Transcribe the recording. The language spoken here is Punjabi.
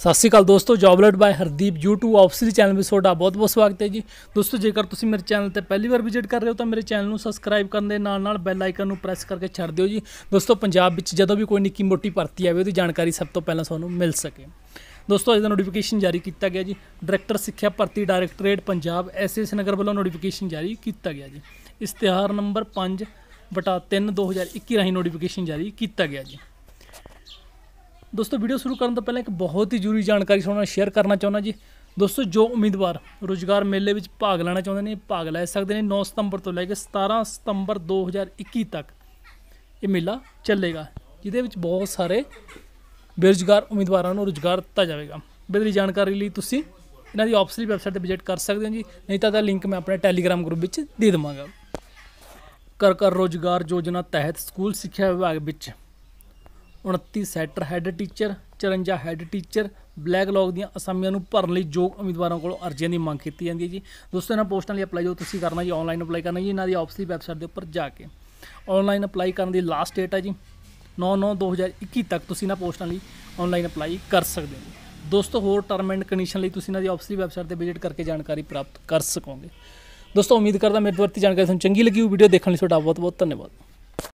ਸਤਿ ਸ਼੍ਰੀ ਅਕਾਲ ਦੋਸਤੋ ਜੌਬ ਬਾਈ ਹਰਦੀਪ YouTube ਆਫਸਰੀ ਚੈਨਲ ਵਿੱਚ ਤੁਹਾਡਾ ਬਹੁਤ-ਬਹੁਤ ਸਵਾਗਤ ਹੈ ਜੀ ਦੋਸਤੋ ਜੇਕਰ ਤੁਸੀਂ ਮੇਰੇ ਚੈਨਲ ਤੇ ਪਹਿਲੀ ਵਾਰ ਵਿਜ਼ਿਟ ਕਰ ਰਹੇ ਹੋ ਤਾਂ ਮੇਰੇ ਚੈਨਲ ਨੂੰ ਸਬਸਕ੍ਰਾਈਬ ਕਰਨ ਦੇ ਨਾਲ-ਨਾਲ ਬੈਲ ਆਈਕਨ ਨੂੰ ਪ੍ਰੈਸ ਕਰਕੇ ਛੱਡ ਦਿਓ ਜੀ ਦੋਸਤੋ ਪੰਜਾਬ ਵਿੱਚ ਜਦੋਂ ਵੀ ਕੋਈ ਨਿੱਕੀ ਮੋਟੀ ਭਰਤੀ ਆਵੇ ਉਹਦੀ ਜਾਣਕਾਰੀ ਸਭ ਤੋਂ ਪਹਿਲਾਂ ਤੁਹਾਨੂੰ ਮਿਲ ਸਕੇ ਦੋਸਤੋ ਅੱਜ ਦਾ ਨੋਟੀਫਿਕੇਸ਼ਨ ਜਾਰੀ ਕੀਤਾ ਗਿਆ ਜੀ ਡਾਇਰੈਕਟਰ ਸਿੱਖਿਆ ਭਰਤੀ ਡਾਇਰੈਕਟੋਰੇਟ ਪੰਜਾਬ ਐਸਐਸ ਨਗਰ ਵੱਲੋਂ ਨੋਟੀਫਿਕੇਸ਼ਨ ਜਾਰੀ ਕੀਤਾ ਗਿਆ ਜੀ ਇਸ਼ਤਿਹਾਰ ਨੰਬਰ 5 ਬਟਾ 3 2021 ਰਾਹੀਂ ਨੋਟੀਫਿਕੇਸ਼ਨ ਜਾਰੀ ਕੀਤਾ ਗਿਆ ਜੀ ਦੋਸਤੋ ਵੀਡੀਓ ਸ਼ੁਰੂ ਕਰਨ ਤੋਂ ਪਹਿਲਾਂ ਇੱਕ ਬਹੁਤ ਹੀ ਜ਼ਰੂਰੀ ਜਾਣਕਾਰੀ ਤੁਹਾਨੂੰ ਸ਼ੇਅਰ ਕਰਨਾ ਚਾਹੁੰਦਾ ਜੀ ਦੋਸਤੋ ਜੋ ਉਮੀਦਵਾਰ ਰੋਜ਼ਗਾਰ ਮੇਲੇ ਵਿੱਚ ਭਾਗ ਲੈਣਾ ਚਾਹੁੰਦੇ ਨੇ ਭਾਗ ਲੈ ਸਕਦੇ ਨੇ 9 ਸਤੰਬਰ ਤੋਂ ਲੈ ਕੇ 17 ਸਤੰਬਰ 2021 ਤੱਕ ਇਹ ਮੇਲਾ ਚੱਲੇਗਾ ਜਿਹਦੇ ਵਿੱਚ ਬਹੁਤ ਸਾਰੇ ਬੇਰੁਜ਼ਗਾਰ ਉਮੀਦਵਾਰਾਂ ਨੂੰ ਰੋਜ਼ਗਾਰ ਦਿੱਤਾ ਜਾਵੇਗਾ ਬਿਹਤਰੀ ਜਾਣਕਾਰੀ ਲਈ ਤੁਸੀਂ ਇਹਨਾਂ ਦੀ ਆਫੀਸ਼ੀਅਲ ਵੈਬਸਾਈਟ ਤੇ ਵਿਜ਼ਿਟ ਕਰ ਸਕਦੇ ਹੋ ਜੀ ਨਹੀਂ ਤਾਂ ਦਾ ਲਿੰਕ ਮੈਂ ਆਪਣੇ ਟੈਲੀਗ੍ਰਾਮ ਗਰੁੱਪ ਵਿੱਚ ਦੇ ਦਵਾਂਗਾ ਕਰ ਕਰ ਰੋਜ਼ਗਾਰ ਯੋਜਨਾ ਤਹਿਤ ਸਕੂਲ ਸਿੱਖਿਆ ਵਿਭਾਗ ਵਿੱਚ 29 sector head teacher 54 head teacher backlog ਦੀਆਂ ਅਸਾਮੀਆਂ ਨੂੰ ਭਰਨ ਲਈ ਯੋਗ ਉਮੀਦਵਾਰਾਂ ਕੋਲ ਅਰਜ਼ੀਆਂ ਦੀ ਮੰਗ ਕੀਤੀ ਜਾਂਦੀ ਹੈ ਜੀ ਦੋਸਤੋ ਇਹਨਾਂ ਪੋਸਟਾਂ ਲਈ ਅਪਲਾਈ ਜੋ ਤੁਸੀਂ ਕਰਨਾ ਜੀ ਆਨਲਾਈਨ ਅਪਲਾਈ ਕਰਨਾ ਜੀ ਇਹਨਾਂ ਦੀ ਆਫਸਲੀ ਵੈਬਸਾਈਟ ਦੇ ਉੱਪਰ ਜਾ ਕੇ ਆਨਲਾਈਨ ਅਪਲਾਈ ਕਰਨ ਦੀ ਲਾਸਟ ਡੇਟ ਹੈ ਜੀ 9/9/2021 ਤੱਕ ਤੁਸੀਂ ਇਹਨਾਂ ਪੋਸਟਾਂ ਲਈ ਆਨਲਾਈਨ ਅਪਲਾਈ ਕਰ ਸਕਦੇ ਹੋ ਦੋਸਤੋ ਹੋਰ ਟਰਮ ਐਂਡ ਕੰਡੀਸ਼ਨ ਲਈ ਤੁਸੀਂ ਇਹਨਾਂ ਦੀ ਆਫਸਲੀ ਵੈਬਸਾਈਟ ਤੇ ਵਿਜ਼ਿਟ ਕਰਕੇ ਜਾਣਕਾਰੀ ਪ੍ਰਾਪਤ ਕਰ ਸਕੋਗੇ ਦੋਸਤੋ ਉਮੀਦ ਕਰਦਾ ਮੇਰੇ ਦੁਆਰਾ ਜਾਣਕਾਰੀ ਤੁਹਾਨੂੰ ਚੰਗੀ ਲੱਗੀ ਹੋਊ ਵੀਡੀਓ ਦੇਖਣ ਲਈ ਤੁਹਾਡਾ ਬਹੁਤ ਬਹੁਤ ਧੰਨਵਾਦ